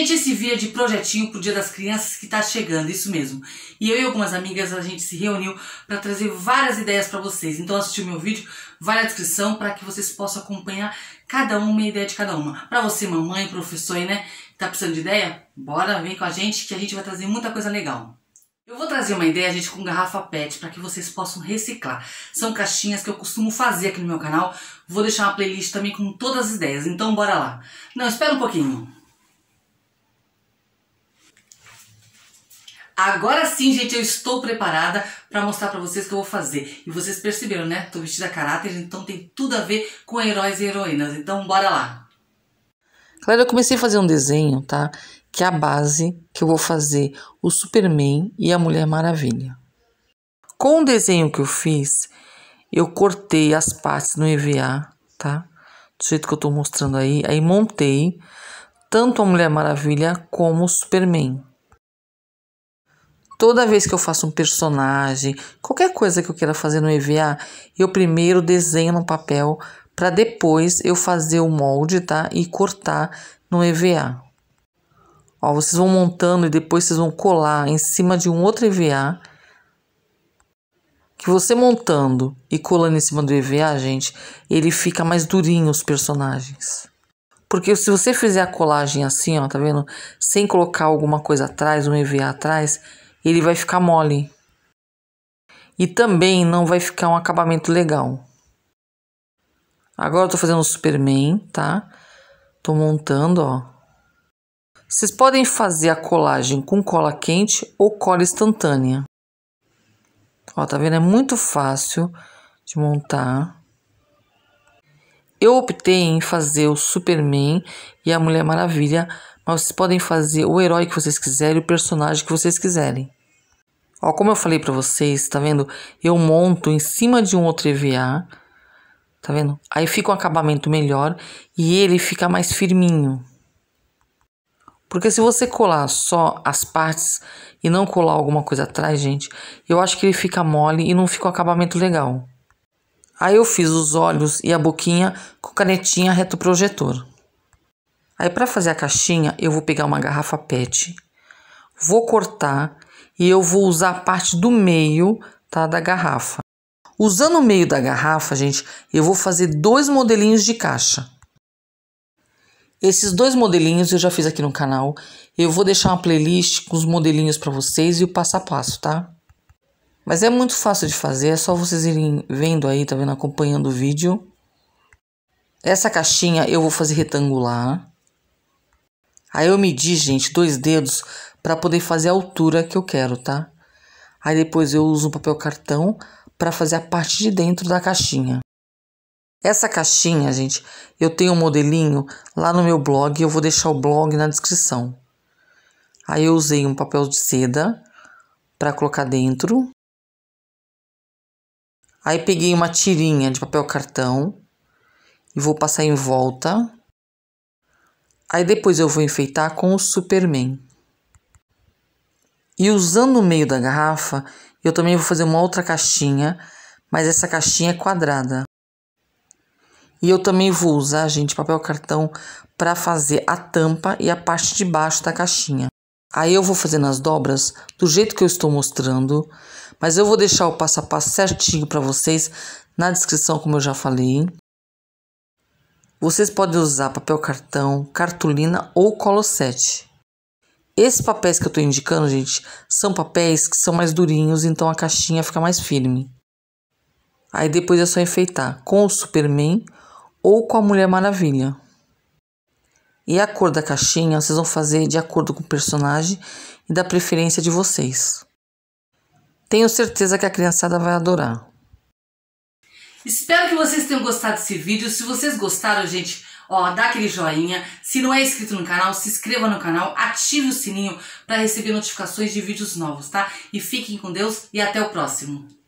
Gente, esse via de projetinho pro Dia das Crianças que tá chegando, isso mesmo. E eu e algumas amigas a gente se reuniu para trazer várias ideias para vocês. Então assistiu meu vídeo, vai na descrição para que vocês possam acompanhar cada uma a ideia de cada uma. Para você, mamãe, professor, aí, né, tá precisando de ideia? Bora, vem com a gente que a gente vai trazer muita coisa legal. Eu vou trazer uma ideia, gente, com garrafa PET para que vocês possam reciclar. São caixinhas que eu costumo fazer aqui no meu canal. Vou deixar uma playlist também com todas as ideias, então bora lá. Não, espera um pouquinho. Agora sim, gente, eu estou preparada para mostrar para vocês o que eu vou fazer. E vocês perceberam, né? Estou vestida a caráter, então tem tudo a ver com heróis e heroínas. Então, bora lá! Galera, eu comecei a fazer um desenho, tá? Que é a base que eu vou fazer o Superman e a Mulher Maravilha. Com o desenho que eu fiz, eu cortei as partes no EVA, tá? Do jeito que eu tô mostrando aí. Aí montei tanto a Mulher Maravilha como o Superman. Toda vez que eu faço um personagem, qualquer coisa que eu queira fazer no EVA, eu primeiro desenho no papel para depois eu fazer o molde, tá? E cortar no EVA. Ó, vocês vão montando e depois vocês vão colar em cima de um outro EVA. Que você montando e colando em cima do EVA, gente, ele fica mais durinho os personagens. Porque se você fizer a colagem assim, ó, tá vendo? Sem colocar alguma coisa atrás, um EVA atrás, ele vai ficar mole. E também não vai ficar um acabamento legal. Agora eu tô fazendo o Superman, tá? Tô montando, ó. Vocês podem fazer a colagem com cola quente ou cola instantânea. Ó, tá vendo? É muito fácil de montar. Eu optei em fazer o Superman e a Mulher Maravilha, mas vocês podem fazer o herói que vocês quiserem, o personagem que vocês quiserem. Ó, como eu falei para vocês, tá vendo? Eu monto em cima de um outro EVA, tá vendo? Aí fica um acabamento melhor e ele fica mais firminho. Porque se você colar só as partes e não colar alguma coisa atrás, gente, eu acho que ele fica mole e não fica um acabamento legal. Aí eu fiz os olhos e a boquinha com canetinha reto projetor. Aí para fazer a caixinha, eu vou pegar uma garrafa PET, vou cortar e eu vou usar a parte do meio, tá, da garrafa. Usando o meio da garrafa, gente, eu vou fazer dois modelinhos de caixa. Esses dois modelinhos eu já fiz aqui no canal. Eu vou deixar uma playlist com os modelinhos para vocês e o passo a passo, tá? Mas é muito fácil de fazer, é só vocês irem vendo aí, tá vendo? Acompanhando o vídeo. Essa caixinha eu vou fazer retangular. Aí eu medi, gente, dois dedos para poder fazer a altura que eu quero, tá? Aí depois eu uso um papel cartão para fazer a parte de dentro da caixinha. Essa caixinha, gente, eu tenho um modelinho lá no meu blog, eu vou deixar o blog na descrição. Aí eu usei um papel de seda para colocar dentro. Aí peguei uma tirinha de papel cartão e vou passar em volta. Aí depois eu vou enfeitar com o Superman. E usando o meio da garrafa, eu também vou fazer uma outra caixinha, mas essa caixinha é quadrada. E eu também vou usar, gente, papel cartão para fazer a tampa e a parte de baixo da caixinha. Aí eu vou fazendo as dobras do jeito que eu estou mostrando, mas eu vou deixar o passo a passo certinho para vocês na descrição, como eu já falei. Vocês podem usar papel cartão, cartolina ou colosete. Esses papéis que eu estou indicando, gente, são papéis que são mais durinhos, então a caixinha fica mais firme. Aí depois é só enfeitar com o Superman ou com a Mulher Maravilha. E a cor da caixinha vocês vão fazer de acordo com o personagem e da preferência de vocês. Tenho certeza que a criançada vai adorar. Espero que vocês tenham gostado desse vídeo. Se vocês gostaram, gente, ó, dá aquele joinha. Se não é inscrito no canal, se inscreva no canal, ative o sininho para receber notificações de vídeos novos, tá? E fiquem com Deus e até o próximo.